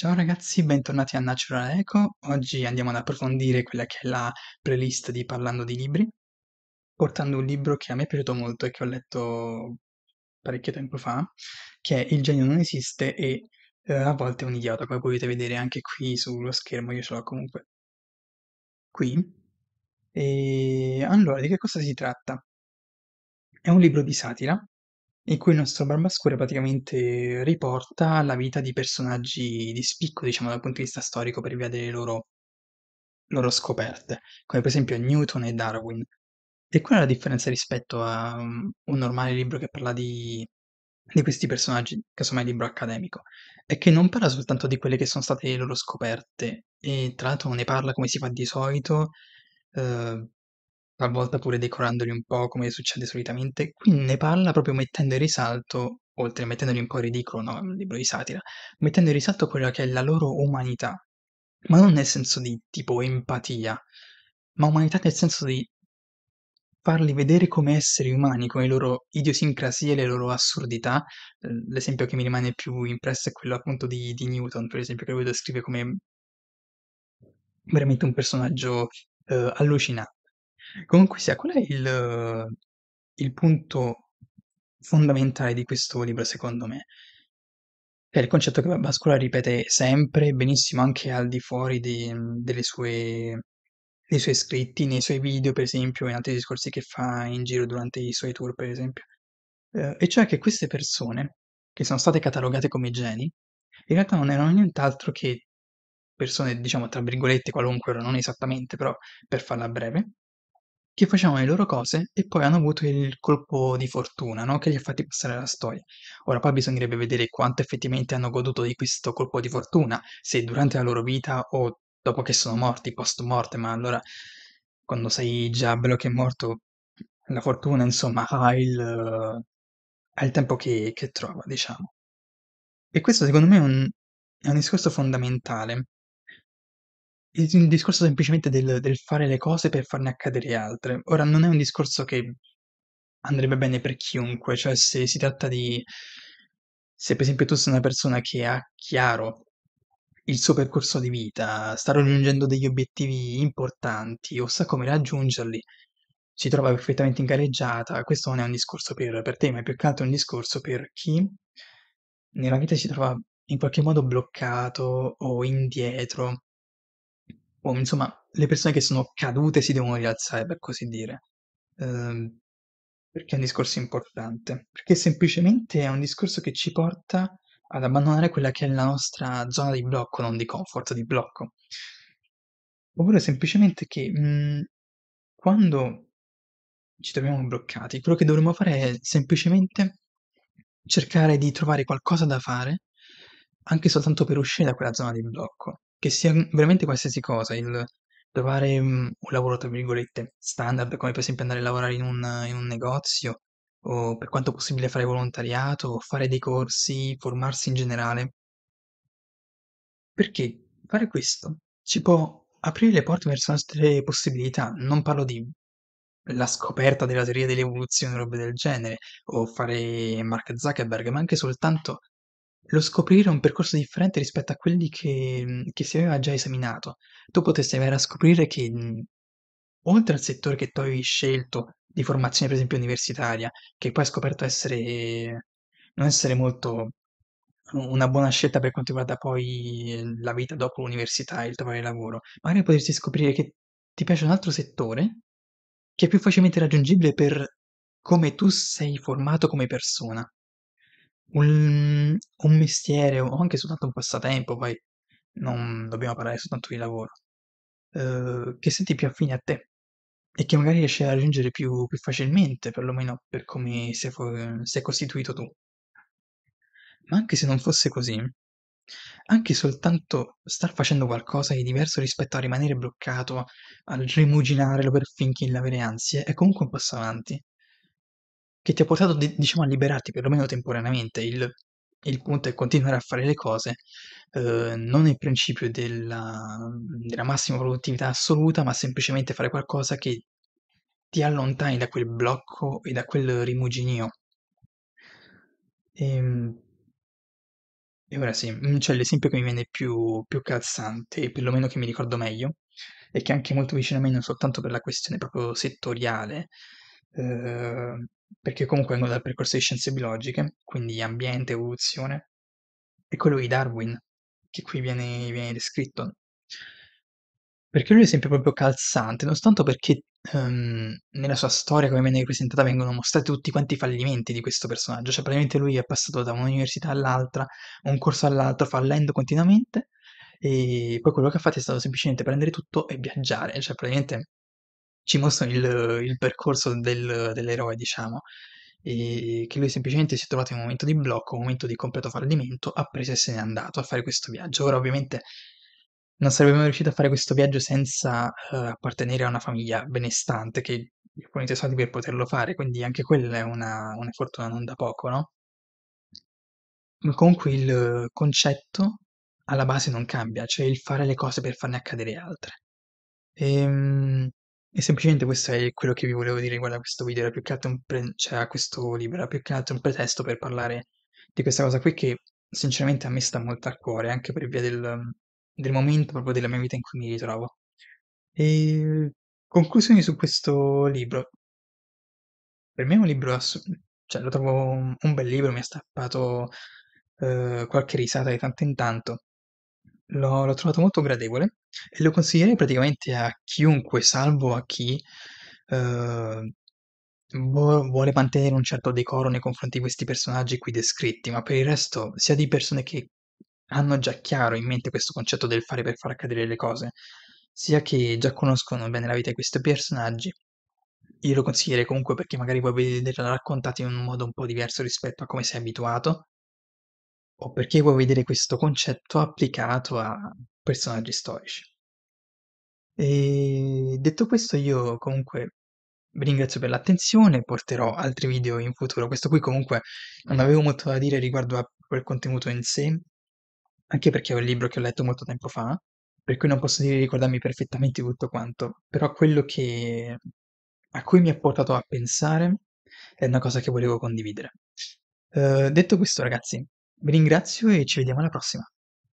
Ciao ragazzi, bentornati a Natural Echo. Oggi andiamo ad approfondire quella che è la playlist di Parlando di Libri, portando un libro che a me è piaciuto molto e che ho letto parecchio tempo fa, che è Il genio non esiste e eh, a volte è un idiota, come potete vedere anche qui sullo schermo, io ce l'ho comunque qui. E allora, di che cosa si tratta? È un libro di satira in cui il nostro Barbascura praticamente riporta la vita di personaggi di spicco, diciamo, dal punto di vista storico per via delle loro, loro scoperte, come per esempio Newton e Darwin. E qual è la differenza rispetto a mm, un normale libro che parla di, di questi personaggi, casomai libro accademico? È che non parla soltanto di quelle che sono state le loro scoperte, e tra l'altro ne parla come si fa di solito, eh, talvolta pure decorandoli un po' come succede solitamente, qui ne parla proprio mettendo in risalto, oltre a mettendoli un po' in ridicolo, no, un libro di satira, mettendo in risalto quella che è la loro umanità, ma non nel senso di tipo empatia, ma umanità nel senso di farli vedere come esseri umani, con le loro idiosincrasie, le loro assurdità. L'esempio che mi rimane più impresso è quello appunto di, di Newton, per esempio, che lui descrive come veramente un personaggio eh, allucinante Comunque sia, qual è il il punto fondamentale di questo libro secondo me? È il concetto che Va Bascula ripete sempre, benissimo anche al di fuori di delle sue dei suoi scritti, nei suoi video per esempio, e in altri discorsi che fa in giro durante i suoi tour per esempio. Eh, e cioè che queste persone, che sono state catalogate come geni, in realtà non erano nient'altro che persone diciamo tra virgolette "qualunque", ora non esattamente, però per farla breve, che facevano le loro cose e poi hanno avuto il colpo di fortuna, no? che li ha fatti passare la storia. Ora poi bisognerebbe vedere quanto effettivamente hanno goduto di questo colpo di fortuna, se durante la loro vita o dopo che sono morti, post morte, ma allora quando sei già bello che è morto, la fortuna insomma ha il, ha il tempo che, che, trova, diciamo. E questo secondo me è un, è un discorso fondamentale il, il discorso semplicemente del, del fare le cose per farne accadere altre. Ora, non è un discorso che andrebbe bene per chiunque, cioè se si tratta di... se per esempio tu sei una persona che ha chiaro il suo percorso di vita, sta raggiungendo degli obiettivi importanti o sa come raggiungerli, si trova perfettamente in gareggiata, questo non è un discorso per, per te, ma è più che altro un discorso per chi nella vita si trova in qualche modo bloccato o indietro o insomma le persone che sono cadute si devono rialzare per così dire, ehm, perché è un discorso importante, perché semplicemente è un discorso che ci porta ad abbandonare quella che è la nostra zona di blocco, non di comfort, di blocco. Oppure semplicemente che mh, mhmm, quando ci troviamo bloccati, quello che dovremmo fare è semplicemente cercare di trovare qualcosa da fare, anche soltanto per uscire da quella zona di blocco. Che sia, veramente qualsiasi cosa, il trovare, mhmm, un lavoro tra virgolette "standard", come per esempio andare a lavorare in un in un negozio o per quanto possibile fare volontariato, fare dei corsi, formarsi in generale. Perché fare questo ci può aprire le porte verso altre possibilità, non parlo di la scoperta della teoria dell'evoluzione o robe del genere, o fare Mark Zuckerberg, ma anche soltanto lo scoprire un percorso differente rispetto a quelli che, mm, che si aveva già esaminato. Tu potresti andare a scoprire che mm, oltre al settore che tu avevi scelto di formazione, per esempio, universitaria, che poi hai scoperto essere non essere molto una buona scelta per quanto riguarda poi ehm, la vita dopo l'università e il trovare lavoro, magari potresti scoprire che ti piace un altro settore che è più facilmente raggiungibile per come tu sei formato come persona un, un mestiere o anche soltanto un passatempo, poi non dobbiamo parlare soltanto di lavoro, eh, che senti più affine a te e che magari riesci a raggiungere più, più facilmente, perlomeno per come sei, sei costituito tu. Ma anche se non fosse così, anche soltanto star facendo qualcosa di diverso rispetto a rimanere bloccato, a rimuginare per finché in avere ansie, è comunque un passo avanti. Che ti ha portato diciamo a liberarti perlomeno temporaneamente. Il il punto è continuare a fare le cose, uhm, non nel principio della della massima produttività assoluta, ma semplicemente fare qualcosa che ti allontani da quel blocco e da quel rimuginio. Ehm e ora sì, mhmm, cioè l'esempio che mi viene più più calzante, perlomeno che mi ricordo meglio, e che è anche molto vicino a me non soltanto per la questione proprio settoriale, uhm perché comunque vengono dal percorso di scienze biologiche, quindi ambiente, evoluzione, è quello di Darwin, che qui viene, viene descritto. Perché lui è sempre proprio calzante, non tanto perché um, nella sua storia, come viene ripresentata, vengono mostrati tutti quanti i fallimenti di questo personaggio, cioè praticamente lui è passato da un'università all'altra, un corso all'altro, fallendo continuamente, e poi quello che ha fatto è stato semplicemente prendere tutto e viaggiare, cioè praticamente ci mostrano il, il percorso del, dell'eroe, diciamo, e che lui semplicemente si è trovato in un momento di blocco, un momento di completo fallimento, ha preso e se n'è andato a fare questo viaggio. Ora ovviamente non sarebbe mai riuscito a fare questo viaggio senza uh, appartenere a una famiglia benestante che gli fornite soldi per poterlo fare, quindi anche quella è una, una fortuna non da poco, no? Comunque il concetto alla base non cambia, cioè il fare le cose per farne accadere altre. Ehm, e semplicemente questo è quello che vi volevo dire riguardo a questo video, era più che altro un pre- cioè a questo libro, era più che altro un pretesto per parlare di questa cosa qui che sinceramente a me sta molto a cuore, anche per via del, del momento proprio della mia vita in cui mi ritrovo. E conclusioni su questo libro. Per me è un libro, ass- cioè lo trovo un, un bel libro, mi ha stappato eh, qualche risata di tanto in tanto. L'ho l'ho trovato molto gradevole e lo consiglierei praticamente a chiunque, salvo a chi, uhm, vuole mantenere un certo decoro nei confronti di questi personaggi qui descritti, ma per il resto, sia di persone che hanno già chiaro in mente questo concetto del fare per far accadere le cose, sia che già conoscono bene la vita di questi personaggi, io lo consiglierei comunque perché magari vuoi vederla raccontata in un modo un po' diverso rispetto a come sei abituato o perché vuoi vedere questo concetto applicato a personaggi storici. E detto questo, io comunque vi ringrazio per l'attenzione, porterò altri video in futuro. Questo qui comunque non mm. avevo molto da dire riguardo a quel contenuto in sé, anche perché è un libro che ho letto molto tempo fa, per cui non posso dire di ricordarmi perfettamente tutto quanto, però quello che, a cui mi ha portato a pensare è una cosa che volevo condividere. Uh, detto questo, ragazzi, vi ringrazio e ci vediamo alla prossima.